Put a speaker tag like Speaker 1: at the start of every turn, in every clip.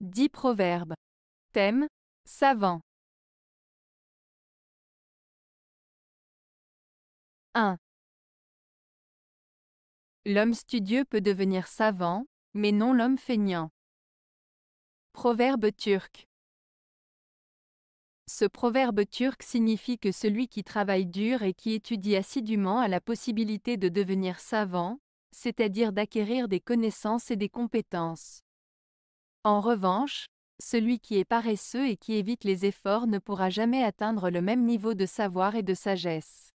Speaker 1: 10 proverbes. Thème Savant. 1. L'homme studieux peut devenir savant,
Speaker 2: mais non l'homme feignant. Proverbe turc. Ce proverbe turc signifie que celui qui travaille dur et qui étudie assidûment a la possibilité de devenir savant, c'est-à-dire d'acquérir des connaissances et des compétences. En revanche, celui qui est paresseux et qui évite les efforts ne pourra jamais atteindre le même niveau de savoir et de sagesse.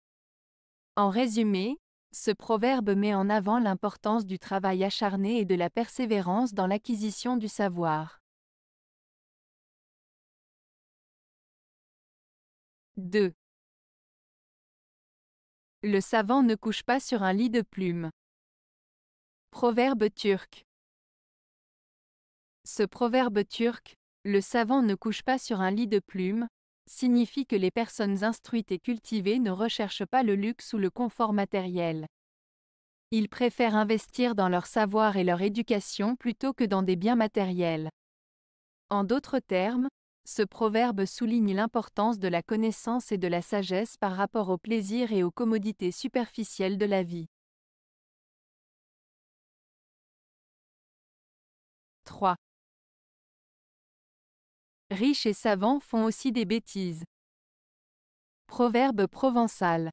Speaker 2: En résumé, ce proverbe met en avant l'importance du travail acharné et de la persévérance dans l'acquisition du savoir. 2. Le savant ne couche pas sur un lit de plumes. Proverbe turc. Ce proverbe turc, le savant ne couche pas sur un lit de plumes, signifie que les personnes instruites et cultivées ne recherchent pas le luxe ou le confort matériel. Ils préfèrent investir dans leur savoir et leur éducation plutôt que dans des biens matériels. En d'autres termes, ce proverbe souligne l'importance de la connaissance et de la sagesse par rapport aux plaisirs et aux commodités superficielles de la vie.
Speaker 1: 3 riches et savants
Speaker 2: font aussi des bêtises. Proverbe provençal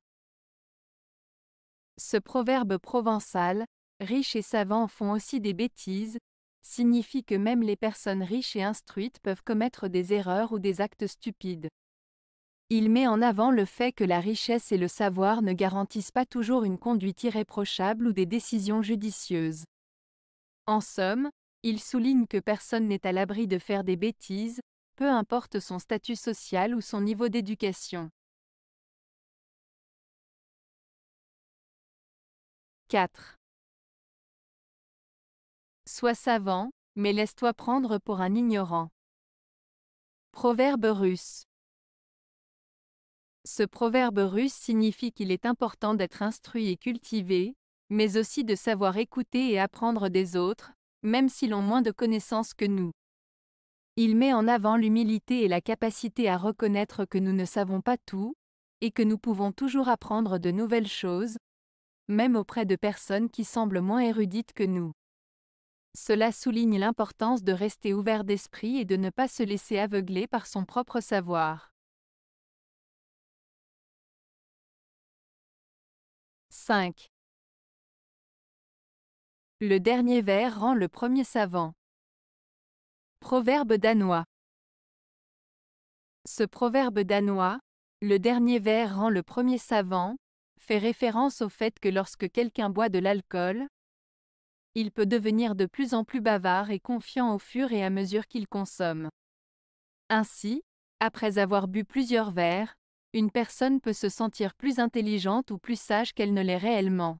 Speaker 2: Ce proverbe provençal, riche et savants font aussi des bêtises, signifie que même les personnes riches et instruites peuvent commettre des erreurs ou des actes stupides. Il met en avant le fait que la richesse et le savoir ne garantissent pas toujours une conduite irréprochable ou des décisions judicieuses. En somme, il souligne que personne n'est à l'abri de faire des bêtises, peu importe son statut social ou son niveau d'éducation. 4. Sois savant, mais laisse-toi prendre pour un ignorant. Proverbe russe. Ce proverbe russe signifie qu'il est important d'être instruit et cultivé, mais aussi de savoir écouter et apprendre des autres, même s'ils ont moins de connaissances que nous. Il met en avant l'humilité et la capacité à reconnaître que nous ne savons pas tout, et que nous pouvons toujours apprendre de nouvelles choses, même auprès de personnes qui semblent moins érudites que nous. Cela souligne l'importance de rester ouvert d'esprit et de ne pas se laisser aveugler par son propre savoir.
Speaker 1: 5. Le dernier vers rend
Speaker 2: le premier savant. Proverbe danois. Ce proverbe danois, le dernier verre rend le premier savant, fait référence au fait que lorsque quelqu'un boit de l'alcool, il peut devenir de plus en plus bavard et confiant au fur et à mesure qu'il consomme. Ainsi, après avoir bu plusieurs verres, une personne peut se sentir plus intelligente ou plus sage qu'elle ne l'est réellement.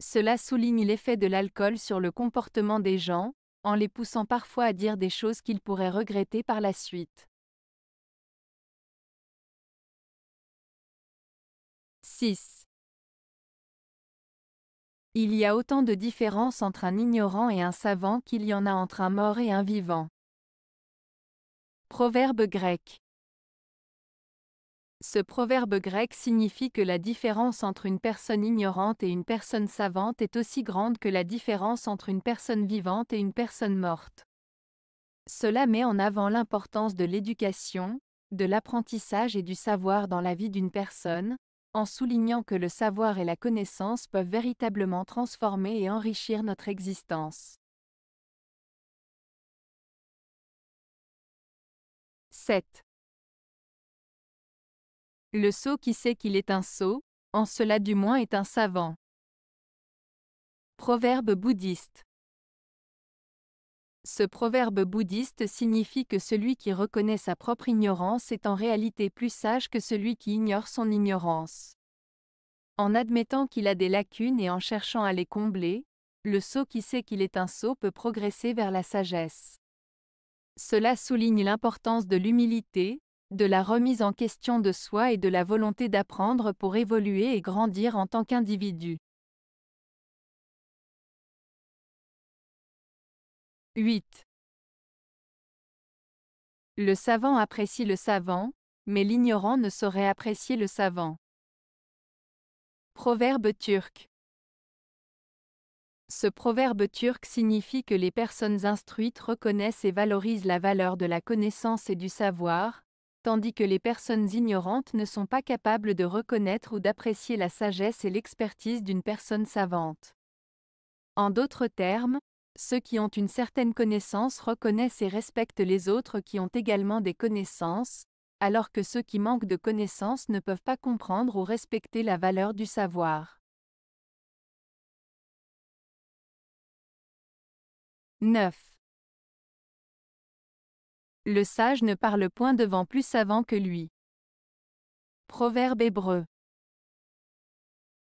Speaker 2: Cela souligne l'effet de l'alcool sur le comportement des gens, en les poussant parfois à dire des choses qu'ils pourraient regretter par la suite. 6. Il y a autant de différence entre un ignorant et un savant qu'il y en a entre un mort et un vivant. Proverbe grec. Ce proverbe grec signifie que la différence entre une personne ignorante et une personne savante est aussi grande que la différence entre une personne vivante et une personne morte. Cela met en avant l'importance de l'éducation, de l'apprentissage et du savoir dans la vie d'une personne, en soulignant que le savoir et la connaissance peuvent véritablement transformer et enrichir notre existence.
Speaker 1: 7. Le sot qui sait qu'il est un sot, en
Speaker 2: cela du moins est un savant. Proverbe bouddhiste. Ce proverbe bouddhiste signifie que celui qui reconnaît sa propre ignorance est en réalité plus sage que celui qui ignore son ignorance. En admettant qu'il a des lacunes et en cherchant à les combler, le sot qui sait qu'il est un sot peut progresser vers la sagesse. Cela souligne l'importance de l'humilité, de la remise en question de soi et de la volonté d'apprendre pour évoluer et grandir en tant qu'individu.
Speaker 1: 8. Le savant
Speaker 2: apprécie le savant, mais l'ignorant ne saurait apprécier le savant. Proverbe turc. Ce proverbe turc signifie que les personnes instruites reconnaissent et valorisent la valeur de la connaissance et du savoir, tandis que les personnes ignorantes ne sont pas capables de reconnaître ou d'apprécier la sagesse et l'expertise d'une personne savante. En d'autres termes, ceux qui ont une certaine connaissance reconnaissent et respectent les autres qui ont également des connaissances, alors que ceux qui manquent de connaissances ne peuvent pas comprendre ou respecter la valeur du savoir.
Speaker 1: 9. Le sage ne parle point
Speaker 2: devant plus savant que lui. Proverbe hébreu.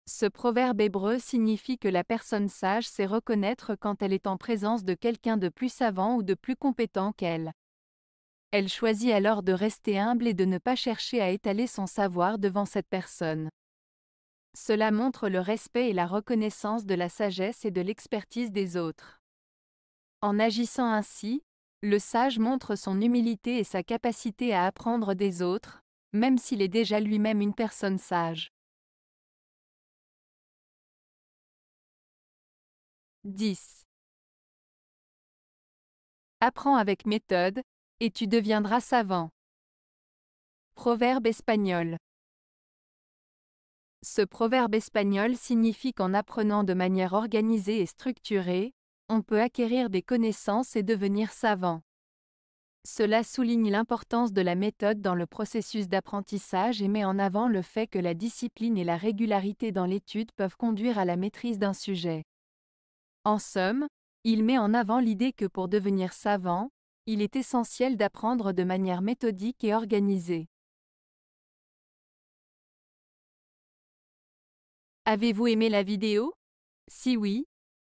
Speaker 2: Ce proverbe hébreu signifie que la personne sage sait reconnaître quand elle est en présence de quelqu'un de plus savant ou de plus compétent qu'elle. Elle choisit alors de rester humble et de ne pas chercher à étaler son savoir devant cette personne. Cela montre le respect et la reconnaissance de la sagesse et de l'expertise des autres. En agissant ainsi, le sage montre son humilité et sa capacité à apprendre des autres, même s'il est déjà lui-même une personne sage.
Speaker 1: 10. Apprends avec méthode, et tu deviendras savant.
Speaker 2: Proverbe espagnol. Ce proverbe espagnol signifie qu'en apprenant de manière organisée et structurée, on peut acquérir des connaissances et devenir savant. Cela souligne l'importance de la méthode dans le processus d'apprentissage et met en avant le fait que la discipline et la régularité dans l'étude peuvent conduire à la maîtrise d'un sujet. En somme, il met en avant l'idée que pour devenir savant, il est essentiel d'apprendre de manière méthodique et organisée. Avez-vous aimé la vidéo Si oui,